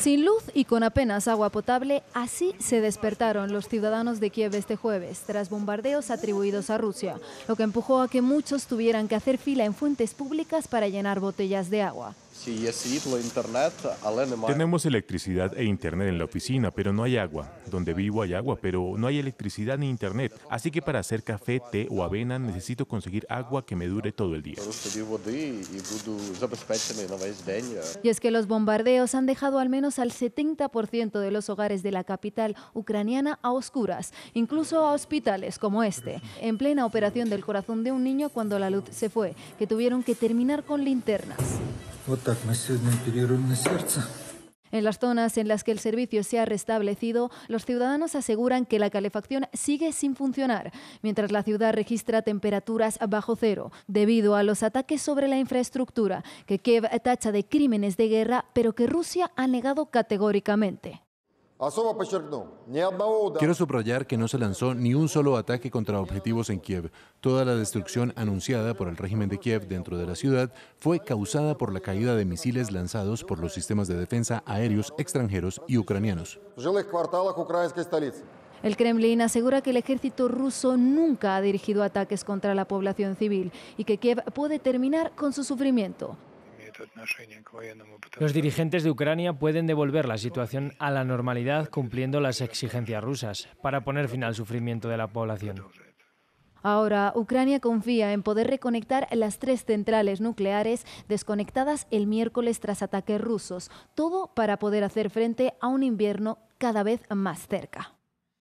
Sin luz y con apenas agua potable, así se despertaron los ciudadanos de Kiev este jueves, tras bombardeos atribuidos a Rusia, lo que empujó a que muchos tuvieran que hacer fila en fuentes públicas para llenar botellas de agua. Tenemos electricidad e internet en la oficina, pero no hay agua. Donde vivo hay agua, pero no hay electricidad ni internet. Así que para hacer café, té o avena necesito conseguir agua que me dure todo el día. Y es que los bombardeos han dejado al menos al 70% de los hogares de la capital ucraniana a oscuras, incluso a hospitales como este, en plena operación del corazón de un niño cuando la luz se fue, que tuvieron que terminar con linternas. En las zonas en las que el servicio se ha restablecido, los ciudadanos aseguran que la calefacción sigue sin funcionar, mientras la ciudad registra temperaturas bajo cero, debido a los ataques sobre la infraestructura, que Kiev tacha de crímenes de guerra, pero que Rusia ha negado categóricamente. Quiero subrayar que no se lanzó ni un solo ataque contra objetivos en Kiev. Toda la destrucción anunciada por el régimen de Kiev dentro de la ciudad fue causada por la caída de misiles lanzados por los sistemas de defensa aéreos extranjeros y ucranianos. El Kremlin asegura que el ejército ruso nunca ha dirigido ataques contra la población civil y que Kiev puede terminar con su sufrimiento. Los dirigentes de Ucrania pueden devolver la situación a la normalidad cumpliendo las exigencias rusas para poner fin al sufrimiento de la población. Ahora, Ucrania confía en poder reconectar las tres centrales nucleares desconectadas el miércoles tras ataques rusos, todo para poder hacer frente a un invierno cada vez más cerca.